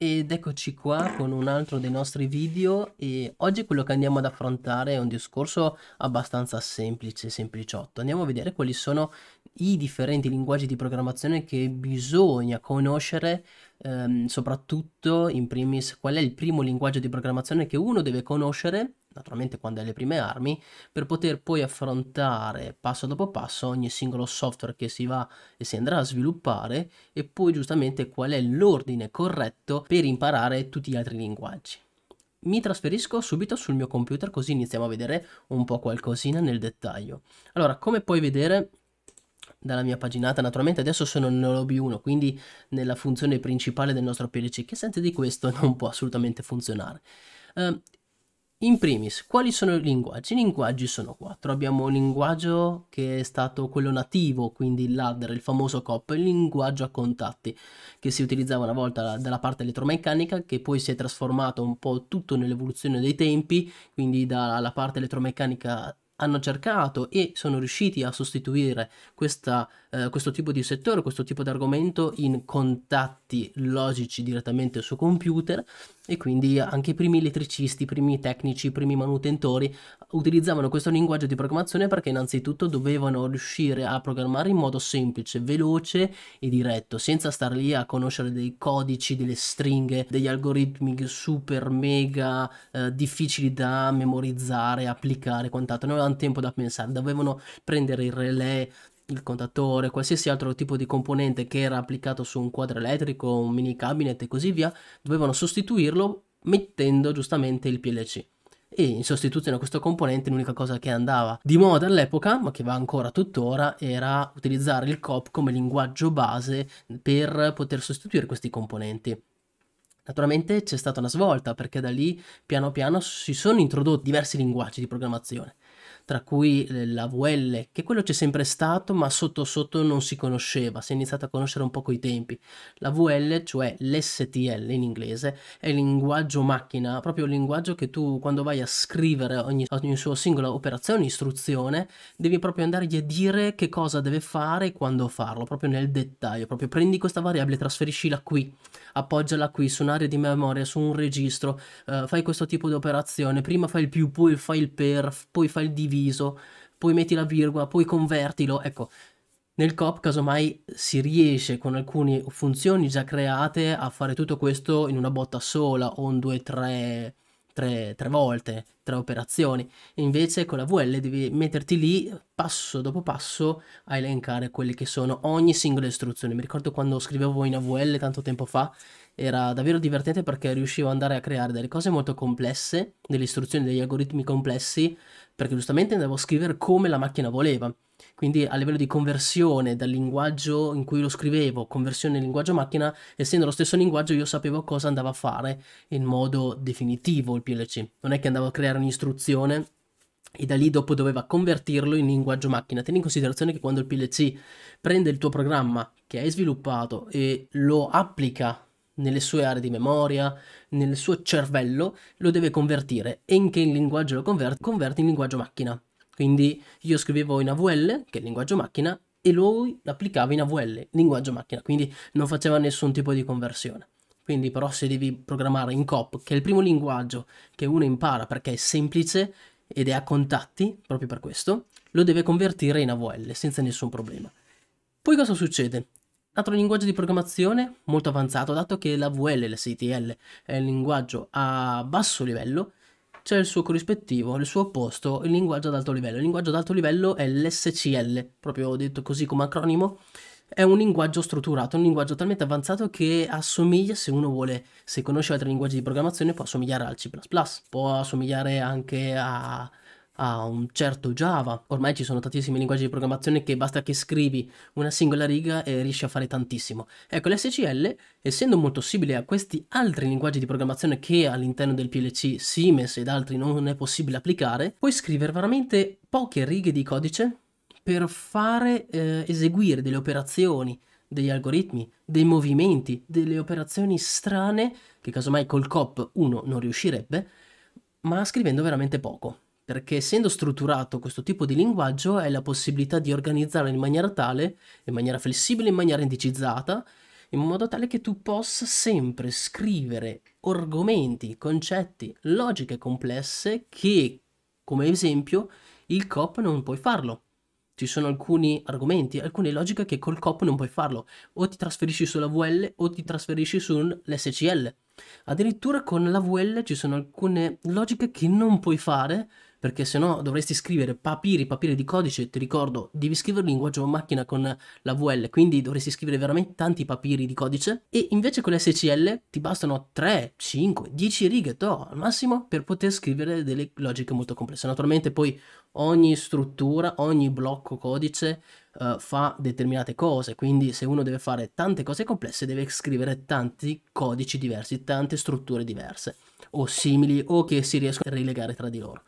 Ed eccoci qua con un altro dei nostri video e oggi quello che andiamo ad affrontare è un discorso abbastanza semplice, sempliciotto. Andiamo a vedere quali sono i differenti linguaggi di programmazione che bisogna conoscere, ehm, soprattutto in primis qual è il primo linguaggio di programmazione che uno deve conoscere naturalmente quando hai le prime armi, per poter poi affrontare passo dopo passo ogni singolo software che si va e si andrà a sviluppare e poi giustamente qual è l'ordine corretto per imparare tutti gli altri linguaggi. Mi trasferisco subito sul mio computer così iniziamo a vedere un po' qualcosina nel dettaglio. Allora, come puoi vedere dalla mia paginata. Naturalmente adesso sono nel lobby 1, quindi nella funzione principale del nostro PLC, che senza di questo non può assolutamente funzionare. Eh, in primis, quali sono i linguaggi? I linguaggi sono quattro. Abbiamo un linguaggio che è stato quello nativo, quindi il ladder, il famoso COP, il linguaggio a contatti, che si utilizzava una volta dalla parte elettromeccanica, che poi si è trasformato un po' tutto nell'evoluzione dei tempi, quindi dalla parte elettromeccanica hanno cercato e sono riusciti a sostituire questa, eh, questo tipo di settore, questo tipo di argomento in contatti logici direttamente su computer e quindi anche i primi elettricisti, i primi tecnici, i primi manutentori utilizzavano questo linguaggio di programmazione perché innanzitutto dovevano riuscire a programmare in modo semplice, veloce e diretto, senza stare lì a conoscere dei codici, delle stringhe, degli algoritmi super mega eh, difficili da memorizzare, applicare, quant'altro. No, avevano tempo da pensare, dovevano prendere il relè, il contatore, qualsiasi altro tipo di componente che era applicato su un quadro elettrico, un mini cabinet e così via, dovevano sostituirlo mettendo giustamente il PLC. E in sostituzione a questo componente l'unica cosa che andava di moda all'epoca, ma che va ancora tuttora, era utilizzare il COP come linguaggio base per poter sostituire questi componenti. Naturalmente c'è stata una svolta perché da lì piano piano si sono introdotti diversi linguaggi di programmazione tra cui eh, la VL, che quello c'è sempre stato, ma sotto sotto non si conosceva, si è iniziato a conoscere un po' coi tempi. La VL, cioè l'STL in inglese, è il linguaggio macchina, proprio il linguaggio che tu quando vai a scrivere ogni, ogni sua singola operazione, istruzione, devi proprio andargli a dire che cosa deve fare e quando farlo, proprio nel dettaglio, proprio prendi questa variabile, trasferiscila qui, appoggiala qui, su un'area di memoria, su un registro, eh, fai questo tipo di operazione, prima fai il più, poi fai il per, poi fai il divide, diviso, poi metti la virgola, poi convertilo. Ecco, nel COP casomai si riesce con alcune funzioni già create a fare tutto questo in una botta sola o in due, tre, tre, tre volte, tre operazioni. Invece con la VL devi metterti lì passo dopo passo a elencare quelle che sono ogni singola istruzione. Mi ricordo quando scrivevo in AVL tanto tempo fa era davvero divertente perché riuscivo ad andare a creare delle cose molto complesse, delle istruzioni, degli algoritmi complessi, perché giustamente andavo a scrivere come la macchina voleva. Quindi a livello di conversione dal linguaggio in cui lo scrivevo, conversione in linguaggio macchina, essendo lo stesso linguaggio io sapevo cosa andava a fare in modo definitivo il PLC. Non è che andavo a creare un'istruzione e da lì dopo doveva convertirlo in linguaggio macchina. Tieni in considerazione che quando il PLC prende il tuo programma che hai sviluppato e lo applica nelle sue aree di memoria, nel suo cervello, lo deve convertire e in che linguaggio lo converte? Converte in linguaggio macchina. Quindi io scrivevo in AVL, che è il linguaggio macchina, e lui l'applicava in AVL, linguaggio macchina, quindi non faceva nessun tipo di conversione. Quindi però se devi programmare in COP, che è il primo linguaggio che uno impara perché è semplice ed è a contatti, proprio per questo, lo deve convertire in AVL senza nessun problema. Poi cosa succede? Altro linguaggio di programmazione molto avanzato, dato che la VL e l'STL è un linguaggio a basso livello, c'è il suo corrispettivo, il suo opposto, il linguaggio ad alto livello. Il linguaggio ad alto livello è l'SCL, proprio detto così come acronimo, è un linguaggio strutturato, un linguaggio talmente avanzato che assomiglia, se uno vuole, se conosce altri linguaggi di programmazione, può assomigliare al C++, può assomigliare anche a a un certo Java. Ormai ci sono tantissimi linguaggi di programmazione che basta che scrivi una singola riga e riesci a fare tantissimo. Ecco, l'SCL, essendo molto simile a questi altri linguaggi di programmazione che all'interno del PLC Siemens ed altri non è possibile applicare, puoi scrivere veramente poche righe di codice per fare eh, eseguire delle operazioni degli algoritmi, dei movimenti, delle operazioni strane che casomai col COP 1 non riuscirebbe, ma scrivendo veramente poco perché essendo strutturato questo tipo di linguaggio hai la possibilità di organizzarlo in maniera tale, in maniera flessibile, in maniera indicizzata, in modo tale che tu possa sempre scrivere argomenti, concetti, logiche complesse che, come esempio, il COP non puoi farlo. Ci sono alcuni argomenti, alcune logiche che col COP non puoi farlo. O ti trasferisci sulla VL o ti trasferisci sull'SCL. Addirittura con la VL ci sono alcune logiche che non puoi fare perché se no dovresti scrivere papiri, papiri di codice, ti ricordo, devi scrivere il linguaggio macchina con la VL, quindi dovresti scrivere veramente tanti papiri di codice e invece con l'SCL ti bastano 3, 5, 10 righe, to, al massimo, per poter scrivere delle logiche molto complesse. Naturalmente poi ogni struttura, ogni blocco codice uh, fa determinate cose, quindi se uno deve fare tante cose complesse deve scrivere tanti codici diversi, tante strutture diverse o simili o che si riescono a rilegare tra di loro.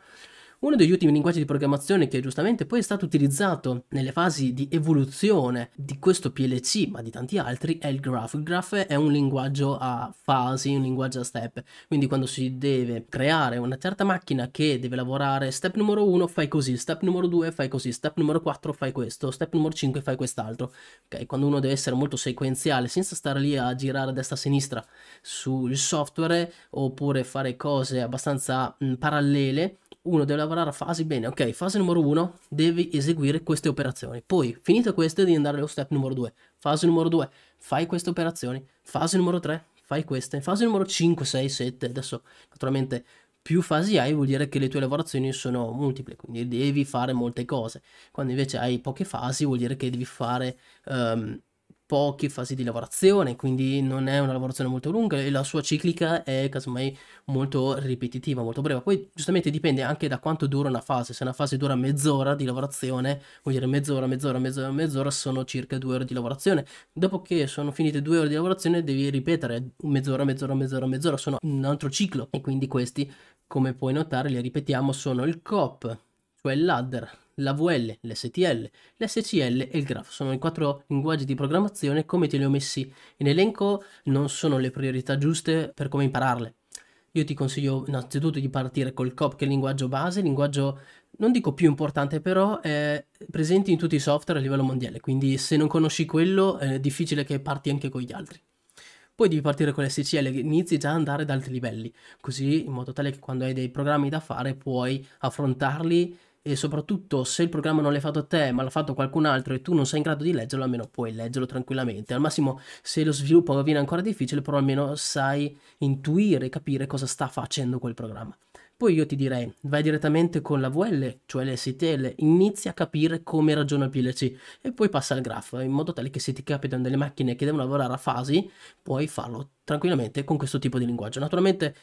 Uno degli ultimi linguaggi di programmazione che giustamente poi è stato utilizzato nelle fasi di evoluzione di questo PLC, ma di tanti altri, è il graph. Il graph è un linguaggio a fasi, un linguaggio a step, quindi quando si deve creare una certa macchina che deve lavorare step numero 1 fai così, step numero 2 fai così, step numero 4 fai questo, step numero 5 fai quest'altro. Ok, quando uno deve essere molto sequenziale, senza stare lì a girare a destra a sinistra sul software oppure fare cose abbastanza mh, parallele, 1 deve lavorare a fasi, bene, ok, fase numero 1 devi eseguire queste operazioni, poi finite queste devi andare allo step numero 2, fase numero 2 fai queste operazioni, fase numero 3 fai queste, fase numero 5, 6, 7, adesso naturalmente più fasi hai vuol dire che le tue lavorazioni sono multiple, quindi devi fare molte cose, quando invece hai poche fasi vuol dire che devi fare... Um, poche fasi di lavorazione, quindi non è una lavorazione molto lunga e la sua ciclica è casomai molto ripetitiva, molto breve. Poi giustamente dipende anche da quanto dura una fase, se una fase dura mezz'ora di lavorazione, vuol dire mezz'ora, mezz'ora, mezz'ora, mezz'ora sono circa due ore di lavorazione. Dopo che sono finite due ore di lavorazione devi ripetere mezz'ora, mezz'ora, mezz'ora, mezz'ora, sono un altro ciclo e quindi questi, come puoi notare, li ripetiamo, sono il COP cioè il ladder, VL, l'STL, l'SCL e il graph. Sono i quattro linguaggi di programmazione, come te li ho messi in elenco non sono le priorità giuste per come impararle. Io ti consiglio innanzitutto di partire col COP che è il linguaggio base, linguaggio non dico più importante però è presente in tutti i software a livello mondiale, quindi se non conosci quello è difficile che parti anche con gli altri. Poi devi partire con l'SCL e inizi già ad andare ad altri livelli, così in modo tale che quando hai dei programmi da fare puoi affrontarli e soprattutto se il programma non l'hai fatto te ma l'ha fatto qualcun altro e tu non sei in grado di leggerlo almeno puoi leggerlo tranquillamente al massimo se lo sviluppo avviene ancora difficile però almeno sai intuire capire cosa sta facendo quel programma poi io ti direi vai direttamente con la VL cioè l'STL inizia a capire come ragiona il PLC e poi passa al graph in modo tale che se ti capitano delle macchine che devono lavorare a fasi puoi farlo tranquillamente con questo tipo di linguaggio naturalmente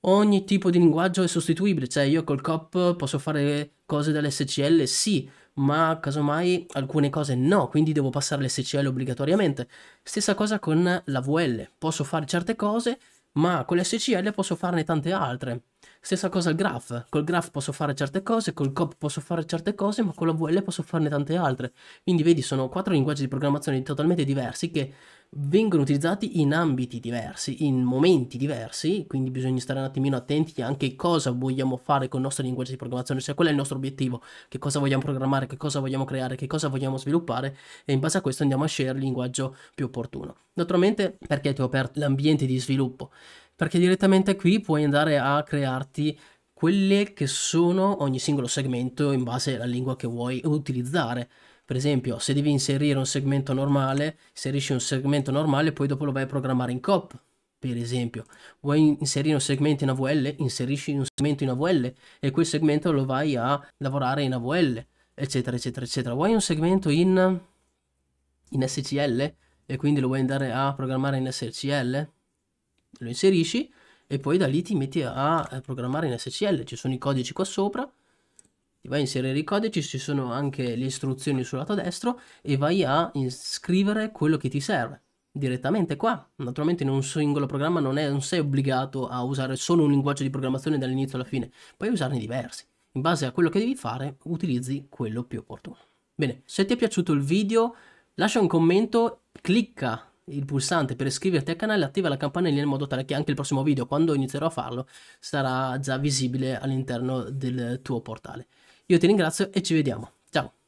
ogni tipo di linguaggio è sostituibile, cioè io col COP posso fare cose dall'SCL sì, ma casomai alcune cose no, quindi devo passare l'SCL obbligatoriamente. Stessa cosa con la VL, posso fare certe cose, ma con l'SCL posso farne tante altre. Stessa cosa il graph, col graph posso fare certe cose, col cop posso fare certe cose, ma con la VL posso farne tante altre. Quindi vedi, sono quattro linguaggi di programmazione totalmente diversi che vengono utilizzati in ambiti diversi, in momenti diversi, quindi bisogna stare un attimino attenti anche a cosa vogliamo fare con il nostro linguaggio di programmazione, cioè qual è il nostro obiettivo, che cosa vogliamo programmare, che cosa vogliamo creare, che cosa vogliamo sviluppare e in base a questo andiamo a scegliere il linguaggio più opportuno. Naturalmente perché ti ho aperto l'ambiente di sviluppo? perché direttamente qui puoi andare a crearti quelle che sono ogni singolo segmento in base alla lingua che vuoi utilizzare. Per esempio, se devi inserire un segmento normale, inserisci un segmento normale, e poi dopo lo vai a programmare in COP. Per esempio, vuoi inserire un segmento in AVL, inserisci un segmento in AVL e quel segmento lo vai a lavorare in AVL, eccetera, eccetera, eccetera. Vuoi un segmento in, in SCL e quindi lo vuoi andare a programmare in SCL? lo inserisci e poi da lì ti metti a eh, programmare in SCL, ci sono i codici qua sopra, ti vai a inserire i codici, ci sono anche le istruzioni sul lato destro e vai a scrivere quello che ti serve direttamente qua. Naturalmente in un singolo programma non, è, non sei obbligato a usare solo un linguaggio di programmazione dall'inizio alla fine, puoi usarne diversi. In base a quello che devi fare utilizzi quello più opportuno. Bene, se ti è piaciuto il video lascia un commento, clicca il pulsante per iscriverti al canale attiva la campanella in modo tale che anche il prossimo video quando inizierò a farlo sarà già visibile all'interno del tuo portale. Io ti ringrazio e ci vediamo. Ciao!